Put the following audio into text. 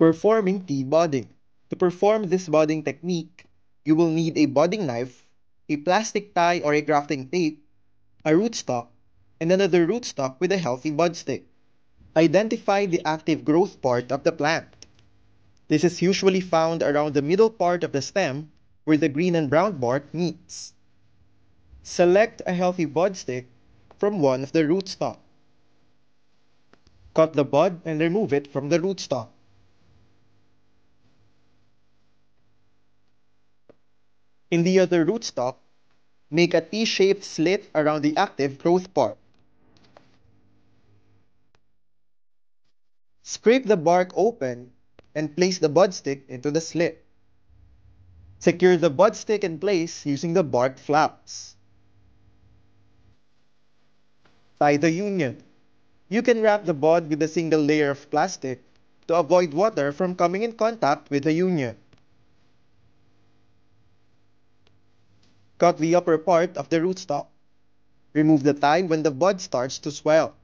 Performing t budding To perform this budding technique, you will need a budding knife, a plastic tie or a grafting tape, a rootstock, and another rootstock with a healthy bud stick. Identify the active growth part of the plant. This is usually found around the middle part of the stem where the green and brown part meets. Select a healthy bud stick from one of the rootstock. Cut the bud and remove it from the rootstock. in the other rootstock, make a T-shaped slit around the active growth part. Scrape the bark open and place the bud stick into the slit. Secure the bud stick in place using the bark flaps. Tie the union. You can wrap the bud with a single layer of plastic to avoid water from coming in contact with the union. Cut the upper part of the rootstock. Remove the time when the bud starts to swell.